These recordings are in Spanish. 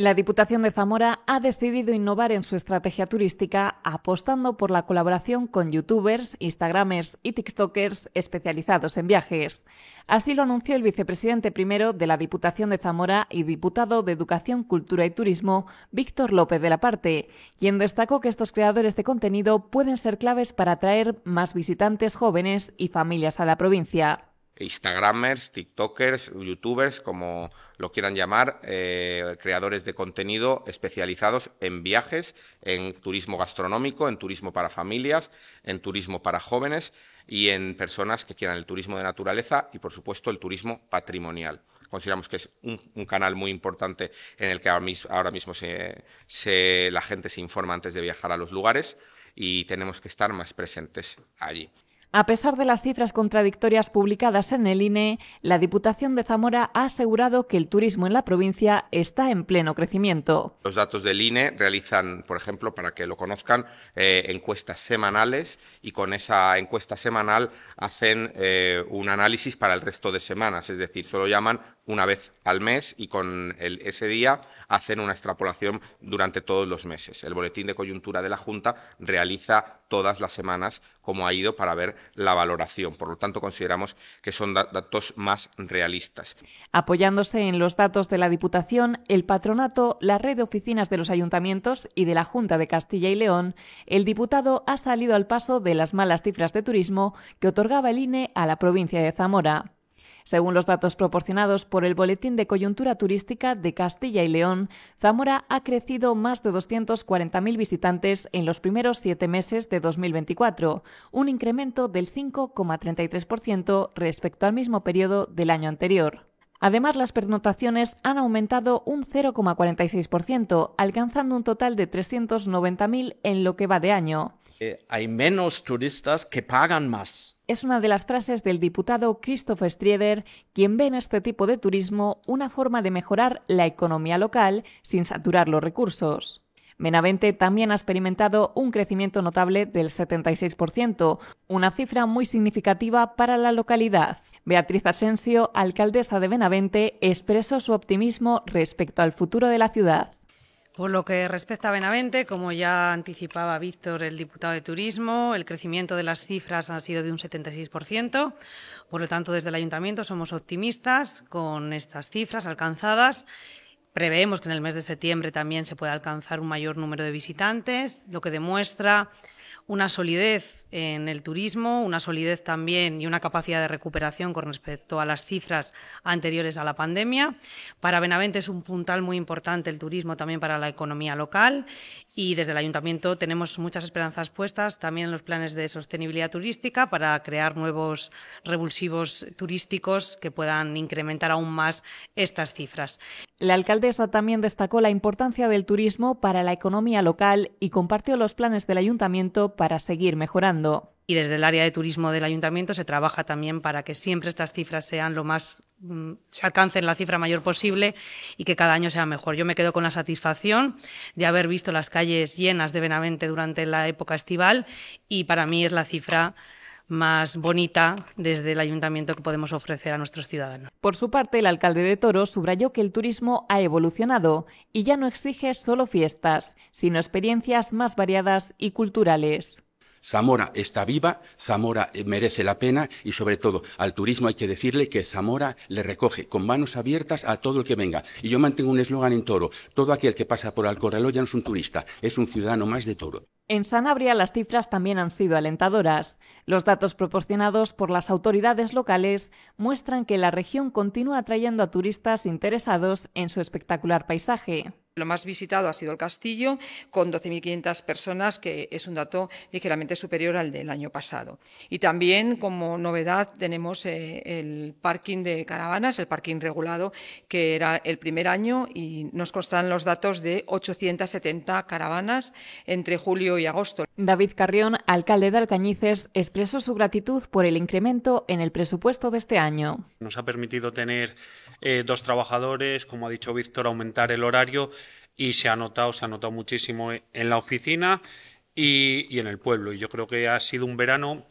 La Diputación de Zamora ha decidido innovar en su estrategia turística apostando por la colaboración con youtubers, instagramers y tiktokers especializados en viajes. Así lo anunció el vicepresidente primero de la Diputación de Zamora y diputado de Educación, Cultura y Turismo, Víctor López de la Parte, quien destacó que estos creadores de contenido pueden ser claves para atraer más visitantes jóvenes y familias a la provincia. Instagramers, TikTokers, YouTubers, como lo quieran llamar, eh, creadores de contenido especializados en viajes, en turismo gastronómico, en turismo para familias, en turismo para jóvenes y en personas que quieran el turismo de naturaleza y, por supuesto, el turismo patrimonial. Consideramos que es un, canal muy importante en el que ahora mismo, la gente se informa antes de viajar a los lugares y tenemos que estar más presentes allí. A pesar de las cifras contradictorias publicadas en el INE, la Diputación de Zamora ha asegurado que el turismo en la provincia está en pleno crecimiento. Los datos del INE realizan, por ejemplo, para que lo conozcan, eh, encuestas semanales y con esa encuesta semanal hacen eh, un análisis para el resto de semanas, es decir, solo llaman una vez al mes y con ese día hacen una extrapolación durante todos los meses. El boletín de coyuntura de la Junta realiza todas las semanas como ha ido para ver la valoración. Por lo tanto, consideramos que son datos más realistas. Apoyándose en los datos de la Diputación, el Patronato, la red de oficinas de los ayuntamientos y de la Junta de Castilla y León, el diputado ha salido al paso de las malas cifras de turismo que otorgaba el INE a la provincia de Zamora. Según los datos proporcionados por el Boletín de Coyuntura Turística de Castilla y León, Zamora ha crecido más de 240.000 visitantes en los primeros siete meses de 2024, un incremento del 5,33% respecto al mismo periodo del año anterior. Además, las pernotaciones han aumentado un 0,46%, alcanzando un total de 390.000 en lo que va de año hay menos turistas que pagan más. Es una de las frases del diputado Christopher Strieder, quien ve en este tipo de turismo una forma de mejorar la economía local sin saturar los recursos. Benavente también ha experimentado un crecimiento notable del 76%, una cifra muy significativa para la localidad. Beatriz Asensio, alcaldesa de Benavente, expresó su optimismo respecto al futuro de la ciudad. Por lo que respecta a Benavente, como ya anticipaba Víctor, el diputado de Turismo, el crecimiento de las cifras ha sido de un 76%. Por lo tanto, desde el Ayuntamiento somos optimistas con estas cifras alcanzadas. Preveemos que en el mes de septiembre también se pueda alcanzar un mayor número de visitantes, lo que demuestra una solidez en el turismo, una solidez también y una capacidad de recuperación con respecto a las cifras anteriores a la pandemia. Para Benavente es un puntal muy importante el turismo también para la economía local y desde el ayuntamiento tenemos muchas esperanzas puestas también en los planes de sostenibilidad turística para crear nuevos revulsivos turísticos que puedan incrementar aún más estas cifras. La alcaldesa también destacó la importancia del turismo para la economía local y compartió los planes del ayuntamiento para seguir mejorando. Y desde el área de turismo del ayuntamiento se trabaja también para que siempre estas cifras sean lo más mm, se alcancen la cifra mayor posible y que cada año sea mejor. Yo me quedo con la satisfacción de haber visto las calles llenas de Benavente durante la época estival y para mí es la cifra más bonita desde el ayuntamiento que podemos ofrecer a nuestros ciudadanos. Por su parte, el alcalde de Toro subrayó que el turismo ha evolucionado y ya no exige solo fiestas, sino experiencias más variadas y culturales. Zamora está viva, Zamora merece la pena y sobre todo al turismo hay que decirle que Zamora le recoge con manos abiertas a todo el que venga. Y yo mantengo un eslogan en Toro, todo aquel que pasa por Alcorraló ya no es un turista, es un ciudadano más de Toro. En Sanabria las cifras también han sido alentadoras. Los datos proporcionados por las autoridades locales muestran que la región continúa atrayendo a turistas interesados en su espectacular paisaje. Lo más visitado ha sido el castillo, con 12.500 personas, que es un dato ligeramente superior al del año pasado. Y también, como novedad, tenemos eh, el parking de caravanas, el parking regulado, que era el primer año y nos constan los datos de 870 caravanas entre julio y agosto. David Carrión, alcalde de Alcañices, expresó su gratitud por el incremento en el presupuesto de este año. Nos ha permitido tener eh, dos trabajadores, como ha dicho Víctor, aumentar el horario y se ha notado, se ha notado muchísimo en la oficina y, en el pueblo. Y yo creo que ha sido un verano,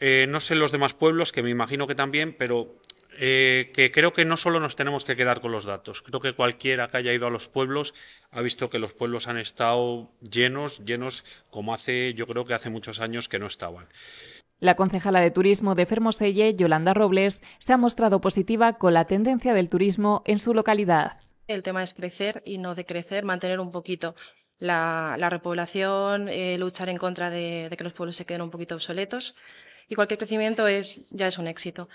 eh, no sé los demás pueblos, que me imagino que también, pero eh, que creo que no solo nos tenemos que quedar con los datos. Creo que cualquiera que haya ido a los pueblos ha visto que los pueblos han estado llenos, llenos como hace, yo creo que hace muchos años que no estaban. La concejala de turismo de Fermoselle, Yolanda Robles, se ha mostrado positiva con la tendencia del turismo en su localidad. El tema es crecer y no decrecer, mantener un poquito la, repoblación, eh, luchar en contra de, de que los pueblos se queden un poquito obsoletos. Y cualquier crecimiento es, ya es un éxito.